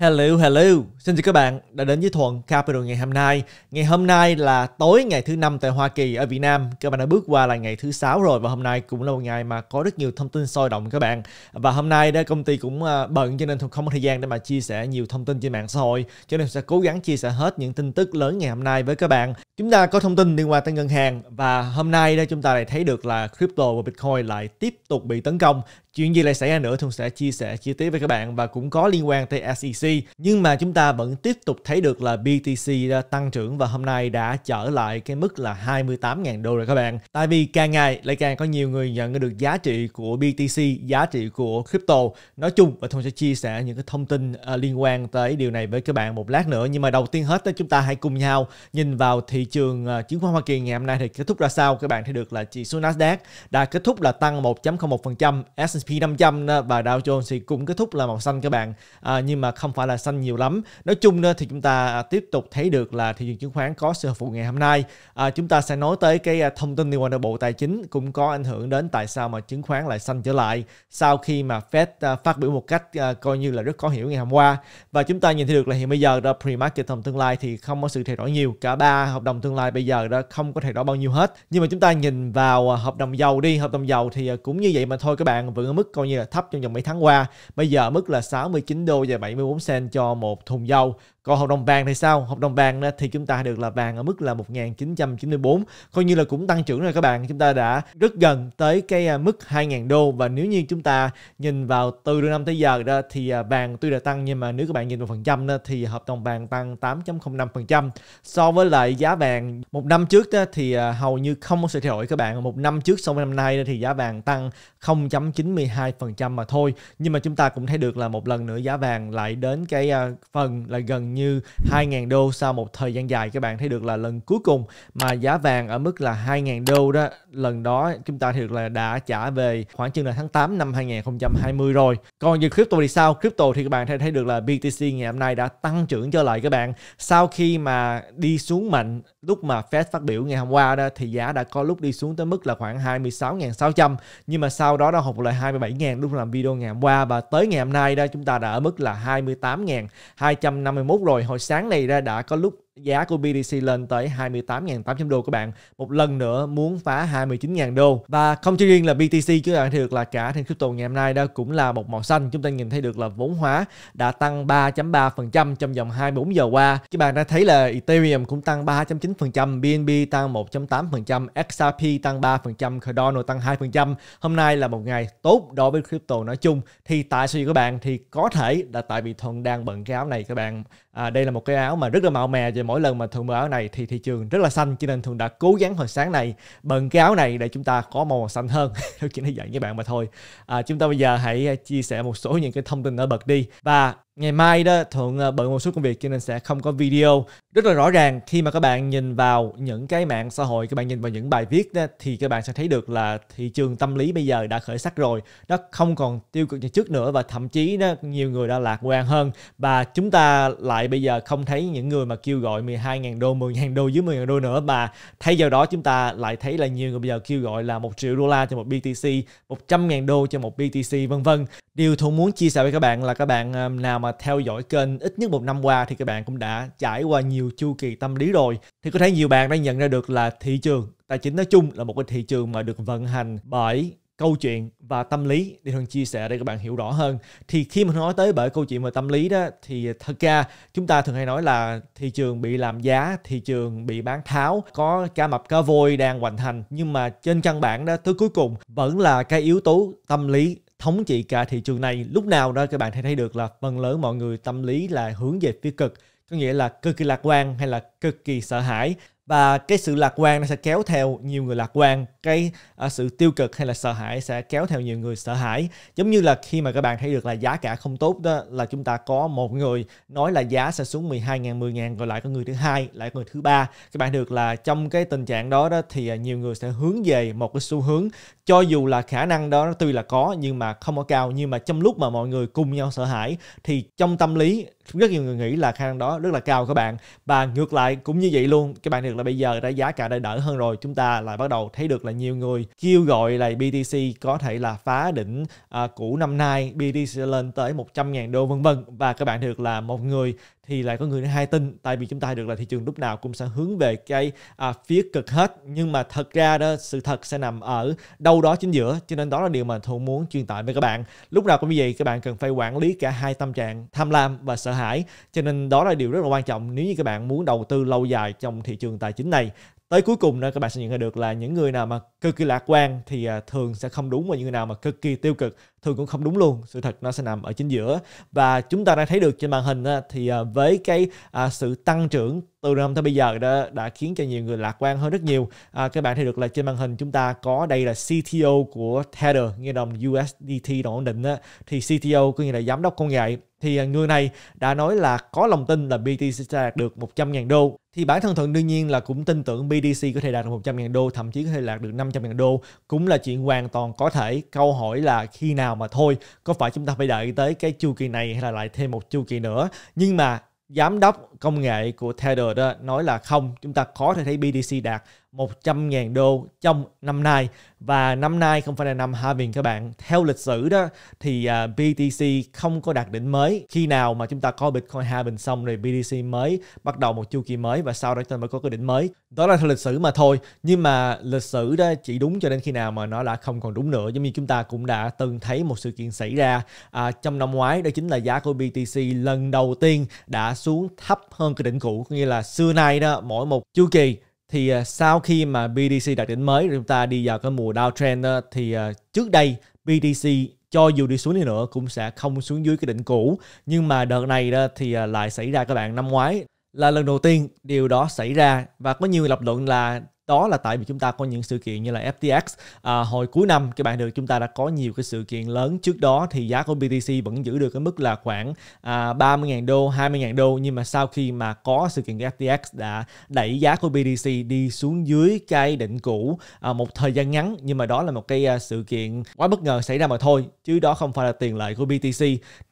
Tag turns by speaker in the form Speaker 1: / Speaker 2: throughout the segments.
Speaker 1: Hello, hello. Xin chào các bạn đã đến với Thuận Capital ngày hôm nay. Ngày hôm nay là tối ngày thứ năm tại Hoa Kỳ ở Việt Nam. Các bạn đã bước qua là ngày thứ sáu rồi và hôm nay cũng là một ngày mà có rất nhiều thông tin sôi động các bạn. Và hôm nay đó công ty cũng ờ, bận cho nên không có thời gian để mà chia sẻ nhiều thông tin trên mạng xã hội. Cho nên sẽ cố gắng chia sẻ hết những tin tức lớn ngày hôm nay với các bạn. Chúng ta có thông tin liên quan tới ngân hàng và hôm nay đây chúng ta lại thấy được là crypto và Bitcoin lại tiếp tục bị tấn công Chuyện gì lại xảy ra nữa Thuận sẽ chia sẻ chi tiết với các bạn và cũng có liên quan tới SEC. Nhưng mà chúng ta vẫn tiếp tục thấy được là BTC đã tăng trưởng và hôm nay đã trở lại cái mức là 28.000 đô rồi các bạn. Tại vì càng ngày lại càng có nhiều người nhận được giá trị của BTC, giá trị của crypto. Nói chung và Thuận sẽ chia sẻ những cái thông tin ờ, liên quan tới điều này với các bạn một lát nữa. Nhưng mà đầu tiên hết chúng ta hãy cùng nhau nhìn vào thị trường ờ, chứng khoán Hoa Kỳ ngày hôm nay thì kết thúc ra sao. Các bạn thấy được là chỉ số Nasdaq đã kết thúc là tăng 1.01%, S&P S&P 500 và Dow Jones thì cũng kết thúc là màu xanh các bạn à, nhưng mà không phải là xanh nhiều lắm nói chung thì chúng ta à, tiếp tục thấy được là thị trường chứng khoán có sự phục ngày hôm nay à, chúng ta sẽ nói tới cái à, thông tin liên quan đến bộ tài chính cũng có ảnh hưởng đến tại sao mà chứng khoán lại xanh trở lại sau khi mà Fed à, phát biểu một cách coi như là rất khó hiểu ngày hôm qua và chúng ta nhìn thấy được là hiện bây giờ đó pre-market dòng tương lai thì không có sự thay đổi nhiều cả ba hợp đồng tương lai bây giờ đó không có thay đổi bao nhiêu hết nhưng mà chúng ta nhìn vào hợp đồng dầu đi hợp đồng dầu thì cũng như vậy mà thôi các bạn vẫn mức coi như là thấp trong vòng mấy tháng qua. Bây giờ mức là 69 đô và 74 cent cho một thùng dầu còn hợp đồng vàng thì sao? Hợp đồng vàng thì chúng ta được là vàng ở mức là 1994, coi như là cũng tăng trưởng rồi các bạn. Chúng ta đã rất gần tới cái à, mức 2.000 đô và nếu như chúng ta nhìn vào từ năm tới giờ đó thì à, vàng tuy đã tăng nhưng mà nếu các bạn nhìn vào phần trăm thì hợp đồng vàng tăng 8.05% so với lại giá vàng một năm trước đó, thì à, hầu như không có sự thay đổi các bạn. Một năm trước so với năm nay thì giá vàng tăng 0.92% mà thôi. Nhưng mà chúng ta cũng thấy được là một lần nữa giá vàng lại đến cái phần là gần như 2.000 đô sau một thời gian dài các bạn thấy được là lần cuối cùng mà giá vàng ở mức là 2.000 đô đó lần đó chúng ta thực là đã trả về khoảng chừng là tháng 8 năm 2020 rồi còn về crypto thì sao crypto thì các bạn thấy thấy được là BTC ngày hôm nay đã tăng trưởng trở lại các bạn sau khi mà đi xuống mạnh lúc mà Fed phát biểu ngày hôm qua đó thì giá đã có lúc đi xuống tới mức là khoảng 26.600 nhưng mà sau đó nó học lại 27.000 lúc làm video ngày hôm qua và tới ngày hôm nay đó chúng ta đã ở mức là 28.251 rồi hồi sáng này ra đã có lúc giá của BTC lên tới 28.800 đô các bạn một lần nữa muốn phá 29.000 đô và không chỉ riêng là BTC chúng ta thấy được là cả trên crypto ngày hôm nay đó cũng là một màu xanh chúng ta nhìn thấy được là vốn hóa đã tăng 3.3% trong vòng 24 giờ qua các bạn đã thấy là Ethereum cũng tăng 3.9% BNB tăng 1.8% XRP tăng 3% Cardano tăng 2% hôm nay là một ngày tốt đối với crypto nói chung thì tại sao các bạn thì có thể là tại vì Thuận đang bận cái áo này các bạn à, đây là một cái áo mà rất là màu mè và mỗi lần mà thường mặc áo này thì thị trường rất là xanh cho nên thường đã cố gắng hồi sáng này bận cái áo này để chúng ta có màu xanh hơn tôi chỉ nói dạy với bạn mà thôi à, chúng ta bây giờ hãy à, chia sẻ một số những cái thông tin nổi bật đi và ngày mai đó thuận ờ, bận một số công việc cho nên sẽ không có video rất là rõ ràng khi mà các bạn nhìn vào những cái mạng xã hội các bạn nhìn vào những bài viết đó, thì các bạn sẽ thấy được là thị trường tâm lý bây giờ đã khởi sắc rồi nó không còn tiêu cực như trước nữa và thậm chí đó, nhiều người đã lạc quan hơn và chúng ta lại bây giờ không thấy những người mà kêu gọi 12.000 đô 10.000 đô dưới 10.000 đô nữa mà thay vào đó chúng ta lại thấy là nhiều người bây giờ kêu gọi là một triệu đô la cho một BTC 100.000 đô cho một BTC vân vân Điều Thuận muốn chia sẻ với các bạn là các bạn ờ, nào mà theo dõi kênh ít nhất một năm qua thì các bạn cũng đã trải qua nhiều chu kỳ tâm lý rồi. Thì có thể nhiều bạn đã nhận ra được là thị trường tài chính nói chung là một cái thị trường mà được vận hành bởi câu chuyện và tâm lý để thường chia sẻ để các bạn hiểu rõ hơn thì khi mà nói tới bởi câu chuyện về tâm lý đó thì thật ra chúng ta thường hay nói là thị trường bị làm giá thị trường bị bán tháo có cá mập cá voi đang hoành hành nhưng mà trên căn bản đó tới cuối cùng vẫn là cái yếu tố tâm lý thống trị cả thị trường này lúc nào đó các bạn thấy thấy được là phần lớn mọi người tâm lý là hướng về phía cực có nghĩa là cực kỳ lạc quan hay là cực kỳ sợ hãi và cái sự lạc quan nó sẽ kéo theo nhiều người lạc quan cái uh, sự tiêu cực hay là sợ hãi sẽ kéo theo nhiều người sợ hãi giống như là khi mà các bạn thấy được là giá cả không tốt đó là chúng ta có một người nói là giá sẽ xuống 12 ngàn 10 ngàn rồi lại có người thứ hai lại có người thứ ba các bạn được là trong cái tình trạng đó đó thì à, nhiều người sẽ hướng về một cái xu hướng cho dù là khả năng đó tuy là có nhưng mà không có cao nhưng mà trong lúc mà mọi người cùng nhau sợ hãi thì trong tâm lý rất nhiều người nghĩ là khả năng đó rất là cao các bạn và ngược lại cũng như vậy luôn các bạn được là bây giờ đã giá cả đã đỡ hơn rồi chúng ta lại bắt đầu thấy được là nhiều người kêu gọi là BTC có thể là phá đỉnh à, cũ năm nay BTC lên tới 100.000 đô vân vân và các bạn được là một người thì lại có người hai tin tại vì chúng ta được là thị trường lúc nào cũng sẽ hướng về cái à, phía cực hết nhưng mà thật ra đó sự thật sẽ nằm ở đâu đâu đó chính giữa cho nên đó là điều mà thu muốn truyền tải với các bạn lúc nào cũng như vậy các bạn cần phải quản lý cả hai tâm trạng tham lam và sợ hãi cho nên đó là điều rất là quan trọng nếu như các bạn muốn đầu tư lâu dài trong thị trường tài chính này tới cuối cùng đó các bạn sẽ nhận ra được là những người nào mà cực kỳ lạc quan thì à, thường sẽ không đúng và những người nào mà cực kỳ tiêu cực thường cũng không đúng luôn sự thật nó sẽ nằm ở chính giữa và chúng ta đang thấy được trên màn hình thì à, với cái à, sự tăng trưởng từ năm tới bây giờ đã, đã khiến cho nhiều người lạc quan hơn rất nhiều các bạn thấy được là trên màn hình chúng ta có đây là CTO của Tether nghe đồng USDT đồng ổn định thì CTO có nghĩa là giám đốc công nghệ thì à, người này đã nói là có lòng tin là BTC sẽ đạt được 100.000 đô. Thì bản thân Thuận đương nhiên là cũng tin tưởng BTC có thể đạt được 100.000 đô, thậm chí có thể đạt được 500.000 đô, cũng là chuyện hoàn toàn có thể. Câu hỏi là khi nào mà thôi, có phải chúng ta phải đợi tới cái chu kỳ này hay là lại thêm một chu kỳ nữa. Nhưng mà giám đốc công nghệ của Tether đó nói là không, chúng ta có thể thấy BTC đạt 100.000 đô trong năm nay và năm nay không phải là năm halving các bạn. Theo lịch sử đó thì à, BTC không có đạt đỉnh mới. Khi nào mà chúng ta có Bitcoin halving xong rồi BTC mới bắt đầu một chu kỳ mới và sau đó chúng ta mới có cái đỉnh mới. Đó là theo lịch sử mà thôi. Nhưng mà lịch sử đó chỉ đúng cho đến khi nào mà nó đã không còn đúng nữa. Giống như chúng ta cũng đã từng thấy một sự kiện xảy ra à, trong năm ngoái đó chính là giá của BTC lần đầu tiên đã xuống thấp hơn cái đỉnh cũ. Có nghĩa là xưa nay đó mỗi một chu kỳ thì à, sau khi mà BTC đạt đỉnh mới chúng ta đi vào cái mùa downtrend thì à, trước đây BTC cho dù đi xuống đi nữa cũng sẽ không xuống dưới cái đỉnh cũ nhưng mà đợt này đó thì à, lại xảy ra các bạn năm ngoái là lần đầu tiên điều đó xảy ra và có nhiều lập luận là đó là tại vì chúng ta có những sự kiện như là FTX à, hồi cuối năm các bạn được chúng ta đã có nhiều cái sự kiện lớn trước đó thì giá của BTC vẫn giữ được cái mức là khoảng à, 30.000 đô 20.000 đô nhưng mà sau khi mà có sự kiện của FTX đã đẩy giá của BTC đi xuống dưới cái định cũ à, một thời gian ngắn nhưng mà đó là một cái à, sự kiện quá bất ngờ xảy ra mà thôi chứ đó không phải là tiền lợi của BTC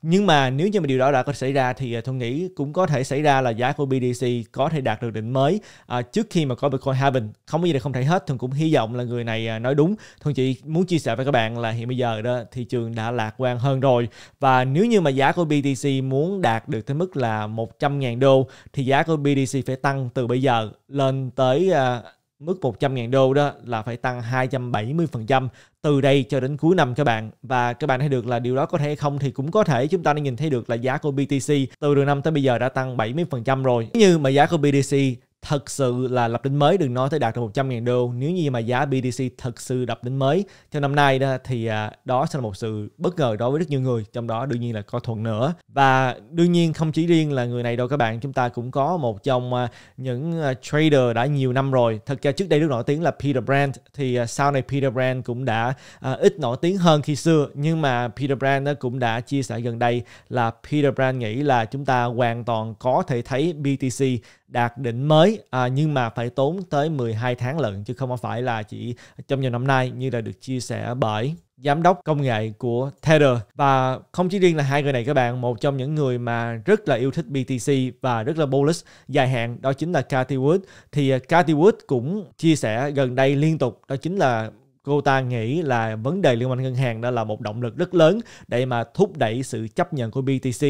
Speaker 1: nhưng mà nếu như mà điều đó đã có xảy ra thì à, tôi nghĩ cũng có thể xảy ra là giá của BTC có thể đạt được định mới à, trước khi mà có Bitcoin halving không có gì là không thể hết thường cũng hy vọng là người này à, nói đúng thường chị muốn chia sẻ với các bạn là hiện bây giờ đó thị trường đã lạc quan hơn rồi và nếu như mà giá của BTC muốn đạt được tới mức là 100.000 đô thì giá của BTC phải tăng từ bây giờ lên tới à, mức 100.000 đô đó là phải tăng 270% từ đây cho đến cuối năm các bạn và các bạn thấy được là điều đó có thể hay không thì cũng có thể chúng ta đã nhìn thấy được là giá của BTC từ đầu năm tới bây giờ đã tăng 70% rồi. Nếu như mà giá của BTC thật sự là lập đỉnh mới đừng nói tới đạt được 100.000 đô nếu như mà giá BTC thật sự đập đỉnh mới trong năm nay đó thì à, đó sẽ là một sự bất ngờ đối với rất nhiều người trong đó đương nhiên là có thuận nữa và đương nhiên không chỉ riêng là người này đâu các bạn chúng ta cũng có một trong à, những à, trader đã nhiều năm rồi thật ra trước đây rất nổi tiếng là Peter Brand thì sau này Peter Brand cũng đã ít nổi tiếng hơn khi xưa nhưng mà Peter Brand cũng đã chia sẻ gần đây là Peter Brand nghĩ là chúng ta hoàn toàn có thể thấy BTC đạt đỉnh mới à, nhưng mà phải tốn tới 12 tháng lận chứ không phải là chỉ trong nhiều năm nay như là được chia sẻ bởi giám đốc công nghệ của Tether và không chỉ riêng là hai người này các bạn một trong những người mà rất là yêu thích BTC và rất là bullish dài hạn đó chính là Cathy Wood thì à, Cathy Wood cũng chia sẻ gần đây liên tục đó chính là cô ta nghĩ là vấn đề liên quan ngân hàng đó là một động lực rất lớn để mà thúc đẩy sự chấp nhận của BTC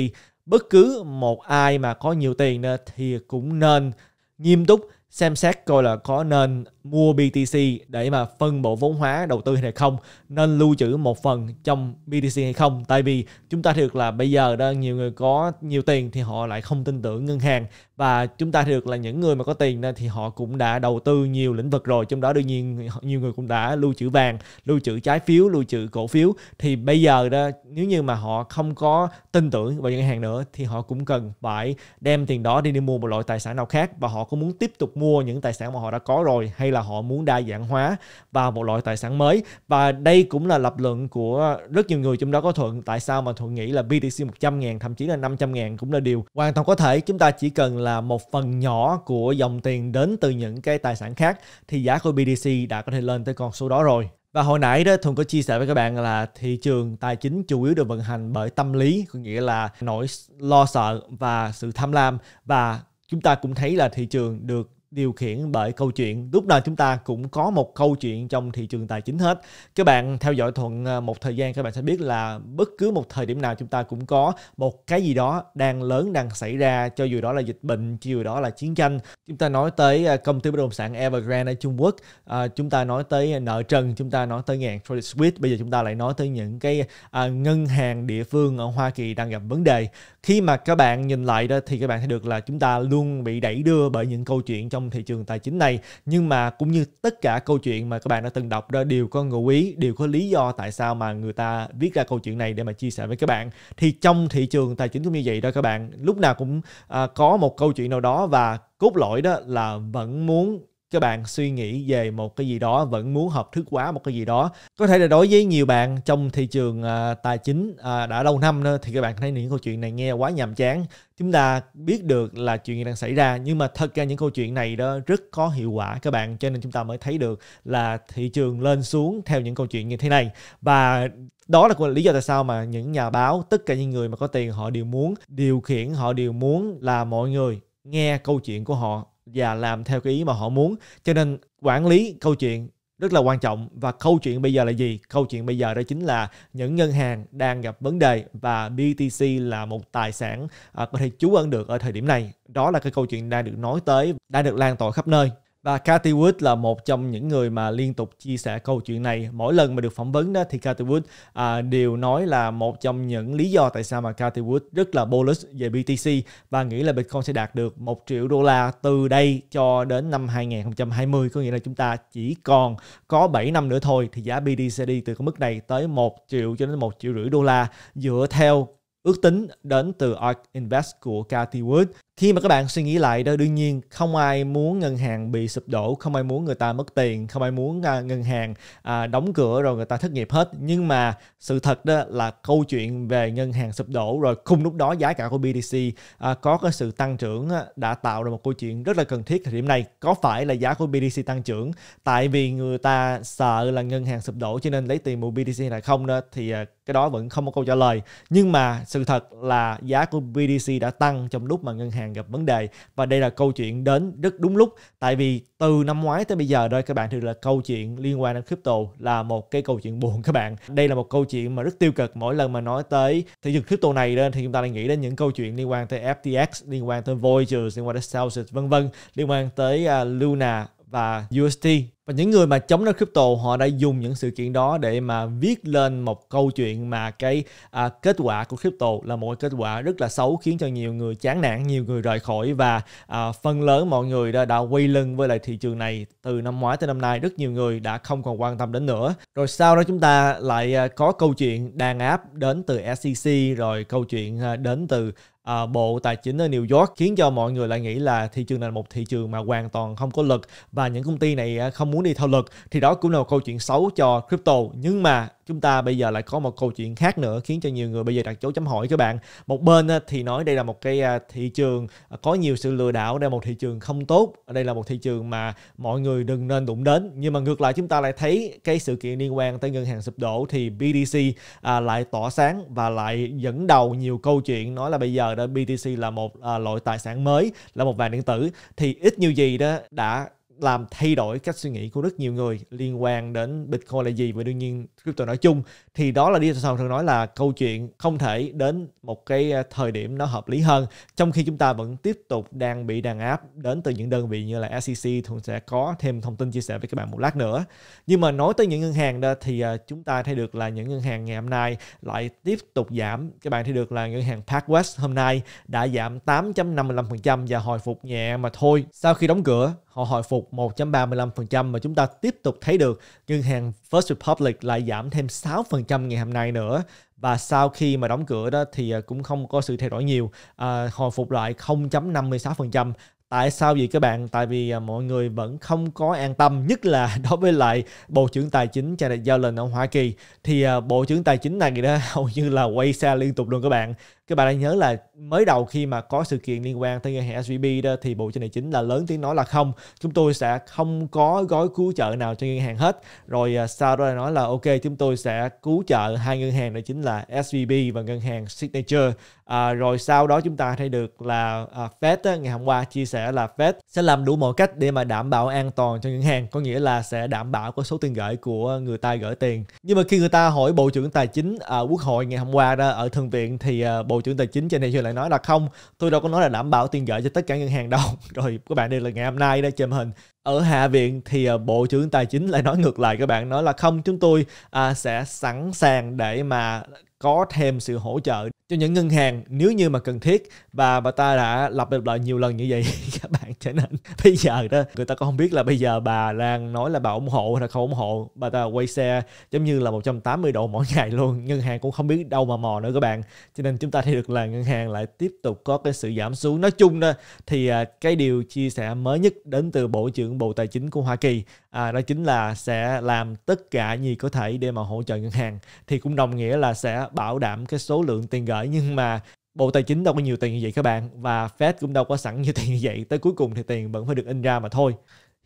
Speaker 1: bất cứ một ai mà có nhiều tiền thì cũng nên nghiêm túc xem xét coi là có nên mua BTC để mà phân bổ vốn hóa đầu tư hay không, nên lưu trữ một phần trong BTC hay không. Tại vì chúng ta được là bây giờ đó nhiều người có nhiều tiền thì họ lại không tin tưởng ngân hàng và chúng ta được là những người mà có tiền thì họ cũng đã đầu tư nhiều lĩnh vực rồi, trong đó đương nhiên nhiều người cũng đã lưu trữ vàng, lưu trữ trái phiếu, lưu trữ cổ phiếu thì bây giờ đó nếu như mà họ không có tin tưởng vào ngân hàng nữa thì họ cũng cần phải đem tiền đó đi đi mua một loại tài sản nào khác và họ cũng muốn tiếp tục mua những tài sản mà họ đã có rồi hay là họ muốn đa dạng hóa vào một loại tài sản mới và đây cũng là lập luận của rất nhiều người trong đó có Thuận tại sao mà Thuận nghĩ là BTC 100 ngàn thậm chí là 500 ngàn cũng là điều hoàn toàn có thể chúng ta chỉ cần là một phần nhỏ của dòng tiền đến từ những cái tài sản khác thì giá của BTC đã có thể lên tới con số đó rồi và hồi nãy đó Thuận có chia sẻ với các bạn là thị trường tài chính chủ yếu được vận hành bởi tâm lý, có nghĩa là nỗi lo sợ và sự tham lam và chúng ta cũng thấy là thị trường được điều khiển bởi câu chuyện lúc nào chúng ta cũng có một câu chuyện trong thị trường tài chính hết các bạn theo dõi thuận à, một thời gian các bạn sẽ biết là bất cứ một thời điểm nào chúng ta cũng có một cái gì đó đang lớn đang xảy ra cho dù đó là dịch bệnh cho dù đó là chiến tranh chúng ta nói tới à, công ty bất động sản Evergrande ở Trung Quốc à, chúng ta nói tới nợ trần chúng ta nói tới ngàn Credit Suisse bây giờ chúng ta lại nói tới những cái ngân hàng địa phương ở Hoa Kỳ đang gặp vấn đề khi mà các bạn nhìn lại đó thì các bạn thấy được là chúng ta luôn bị đẩy đưa bởi những câu chuyện trong trong thị trường tài chính này nhưng mà cũng như tất cả câu chuyện mà các bạn đã từng đọc đó đều có ngụ ý đều có lý do tại sao mà người ta viết ra câu chuyện này để mà chia sẻ với các bạn thì trong thị trường tài chính cũng như vậy đó các bạn lúc nào cũng à, có một câu chuyện nào đó và cốt lõi đó là vẫn muốn các bạn suy nghĩ về một cái gì đó vẫn muốn hợp thức hóa một cái gì đó có thể là đối với nhiều bạn trong thị trường à, tài chính à, đã lâu năm nữa thì các bạn thấy những câu chuyện này nghe quá nhàm chán chúng ta biết được là chuyện gì đang xảy ra nhưng mà thật ra những câu chuyện này đó rất có hiệu quả các bạn cho nên chúng ta mới thấy được là thị trường lên xuống theo những câu chuyện như thế này và đó là lý do tại sao mà những nhà báo tất cả những người mà có tiền họ đều muốn điều khiển họ đều muốn là mọi người nghe câu chuyện của họ và làm theo cái ý mà họ muốn cho nên quản lý câu chuyện rất là quan trọng và câu chuyện bây giờ là gì câu chuyện bây giờ đó chính là những ngân hàng đang gặp vấn đề và BTC là một tài sản à, có thể trú ẩn được ở thời điểm này đó là cái câu chuyện đang được nói tới đã được lan tỏa khắp nơi và Cathy Wood là một trong những người mà liên tục chia sẻ câu chuyện này. Mỗi lần mà được phỏng vấn đó thì Cathy Wood à, đều nói là một trong những lý do tại sao mà Cathy Wood rất là bullish về BTC và nghĩ là Bitcoin sẽ đạt được 1 triệu đô la từ đây cho đến năm 2020. Có nghĩa là chúng ta chỉ còn có 7 năm nữa thôi thì giá BTC đi từ cái mức này tới 1 triệu cho đến 1 triệu rưỡi đô la dựa theo ước tính đến từ ARK Invest của Cathy Wood khi mà các bạn suy nghĩ lại đó đương nhiên không ai muốn ngân hàng bị sụp đổ không ai muốn người ta mất tiền không ai muốn à, ngân hàng à, đóng cửa rồi người ta thất nghiệp hết nhưng mà sự thật đó là câu chuyện về ngân hàng sụp đổ rồi cùng lúc đó giá cả của BTC à, có cái sự tăng trưởng đã tạo ra một câu chuyện rất là cần thiết thời điểm này có phải là giá của BTC tăng trưởng tại vì người ta sợ là ngân hàng sụp đổ cho nên lấy tiền mua BTC hay không đó thì cái đó vẫn không có câu trả lời nhưng mà sự thật là giá của BTC đã tăng trong lúc mà ngân hàng bạn gặp vấn đề và đây là câu chuyện đến rất đúng lúc tại vì từ năm ngoái tới bây giờ đây các bạn thì là câu chuyện liên quan đến crypto là một cái câu chuyện buồn các bạn đây là một câu chuyện mà rất tiêu cực mỗi lần mà nói tới thị trường crypto này đó thì chúng ta lại nghĩ đến những câu chuyện liên quan tới FTX liên quan tới Voyager liên quan tới Celsius vân vân liên quan tới uh, Luna và UST và những người mà chống nó crypto họ đã dùng những sự kiện đó để mà viết lên một câu chuyện mà cái à, kết quả của crypto là một kết quả rất là xấu khiến cho nhiều người chán nản nhiều người rời khỏi và à, phần lớn mọi người đã, đã quay lưng với lại thị trường này từ năm ngoái tới năm nay rất nhiều người đã không còn quan tâm đến nữa rồi sau đó chúng ta lại à, có câu chuyện đàn áp đến từ SEC rồi câu chuyện à, đến từ à, Bộ Tài chính ở New York khiến cho mọi người lại nghĩ là thị trường này là một thị trường mà hoàn toàn không có lực và những công ty này à, không muốn đi theo lực thì đó cũng là một câu chuyện xấu cho crypto nhưng mà chúng ta bây giờ lại có một câu chuyện khác nữa khiến cho nhiều người bây giờ đặt dấu chấm hỏi các bạn một bên à, thì nói đây là một cái à, thị trường có nhiều sự lừa đảo đây là một thị trường không tốt đây là một thị trường mà mọi người đừng nên đụng đến nhưng mà ngược lại chúng ta lại thấy cái sự kiện liên quan tới ngân hàng sụp đổ thì BDC lại tỏa sáng và lại dẫn đầu nhiều câu chuyện nói là bây giờ Ờ, đó BTC là một à, loại tài sản mới là một vàng điện tử thì ít nhiều gì đó đã làm thay đổi cách suy nghĩ của rất nhiều người liên quan đến Bitcoin là gì và đương nhiên crypto nói chung thì đó là đi sau thường nói là câu chuyện không thể đến một cái à, thời điểm nó hợp lý hơn trong khi chúng ta vẫn tiếp tục đang bị đàn áp đến từ những đơn vị như là SEC thường sẽ có thêm thông tin chia sẻ với các bạn một lát nữa nhưng mà nói tới những ngân hàng đó thì à, chúng ta thấy được là những ngân hàng ngày hôm nay lại tiếp tục giảm các bạn thấy được là ngân hàng PacWest hôm nay đã giảm 8.55% và hồi phục nhẹ mà thôi sau khi đóng cửa họ hồi phục 1.35% mà chúng ta tiếp tục thấy được ngân hàng First Republic lại giảm thêm 6% ngày hôm nay nữa và sau khi mà đóng cửa đó thì à, cũng không có sự thay đổi nhiều à, hồi phục lại 0.56% Tại sao vậy các bạn? Tại vì à, mọi người vẫn không có an tâm, nhất là đối với lại Bộ trưởng Tài chính Janet Yellen ở Hoa Kỳ. Thì à, Bộ trưởng Tài chính này đó hầu như là quay xa liên tục luôn các bạn các bạn đang nhớ là mới đầu khi mà có sự kiện liên quan tới ngân hàng SVB đó thì Bộ Chính Tài Chính là lớn tiếng nói là không chúng tôi sẽ không có gói cứu trợ nào cho ngân hàng hết rồi à, sau đó là nói là ok chúng tôi sẽ cứu trợ hai ngân hàng đó chính là SVB và ngân hàng Signature à, rồi sau đó chúng ta thấy được là à, Fed á, ngày hôm qua chia sẻ là Fed sẽ làm đủ mọi cách để mà đảm bảo an toàn cho ngân hàng có nghĩa là sẽ đảm bảo có số tiền gửi của người ta gửi tiền nhưng mà khi người ta hỏi Bộ trưởng Tài chính à, Quốc hội ngày hôm qua đó ở Thượng viện thì à, bộ trưởng tài chính trên thị trường lại nói là không tôi đâu có nói là đảm bảo tiền gửi cho tất cả ngân hàng đâu rồi các bạn đây là ngày hôm nay đây trên màn hình ở hạ viện thì à, bộ trưởng tài chính lại nói ngược lại các bạn nói là không chúng tôi à, sẽ sẵn sàng để mà có thêm sự hỗ trợ cho những ngân hàng nếu như mà cần thiết và bà ta đã lập được lại nhiều lần như vậy các bạn cho nên bây giờ đó người ta cũng không biết là bây giờ bà đang nói là bà ủng hộ hay là không ủng hộ bà ta quay xe giống như là 180 độ mỗi ngày luôn ngân hàng cũng không biết đâu mà mò nữa các bạn cho nên chúng ta thấy được là ngân hàng lại tiếp tục có cái sự giảm xuống nói chung đó thì à, cái điều chia sẻ mới nhất đến từ bộ trưởng bộ tài chính của Hoa Kỳ à, đó chính là sẽ làm tất cả gì có thể để mà hỗ trợ ngân hàng thì cũng đồng nghĩa là sẽ bảo đảm cái số lượng tiền gửi nhưng mà Bộ Tài chính đâu có nhiều tiền như vậy các bạn và Fed cũng đâu có sẵn nhiều tiền như vậy. Tới cuối cùng thì tiền vẫn phải được in ra mà thôi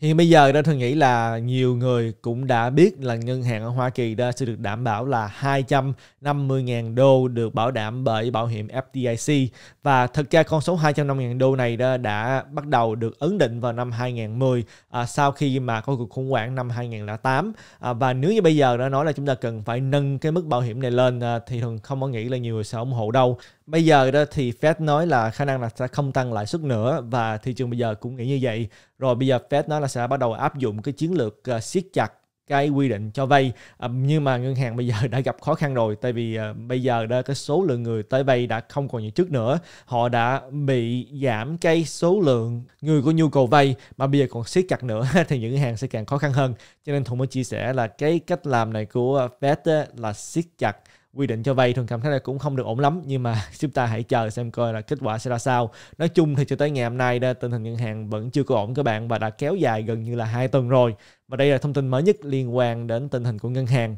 Speaker 1: thì bây giờ đó tôi nghĩ là nhiều người cũng đã biết là ngân hàng ở Hoa Kỳ đã sẽ được đảm bảo là 250.000 đô được bảo đảm bởi bảo hiểm FDIC và thực ra con số 250.000 đô này đó đã bắt đầu được ấn định vào năm 2010 à, sau khi mà có cuộc khủng hoảng năm 2008 à, và nếu như bây giờ đó nói là chúng ta cần phải nâng cái mức bảo hiểm này lên à, thì thường không có nghĩ là nhiều người sẽ ủng hộ đâu bây giờ đó thì Fed nói là khả năng là sẽ không tăng lãi suất nữa và thị trường bây giờ cũng nghĩ như vậy rồi bây giờ Fed nói là sẽ bắt đầu áp dụng cái chiến lược uh, siết chặt cái quy định cho vay ờ, nhưng mà ngân hàng bây giờ đã gặp khó khăn rồi tại vì ờ, bây giờ đó cái số lượng người tới vay đã không còn như trước nữa họ đã bị giảm cái số lượng người có nhu cầu vay mà bây giờ còn siết chặt nữa thì những ngân hàng sẽ càng khó khăn hơn cho nên Thùng mới chia sẻ là cái cách làm này của Fed là siết chặt quy định cho vay thường cảm thấy là cũng không được ổn lắm nhưng mà chúng ta hãy chờ xem coi là kết quả sẽ ra sao nói chung thì cho tới ngày hôm nay đó, tình hình ngân hàng vẫn chưa có ổn các bạn và đã kéo dài gần như là hai tuần rồi và đây là thông tin mới nhất liên quan đến tình hình của ngân hàng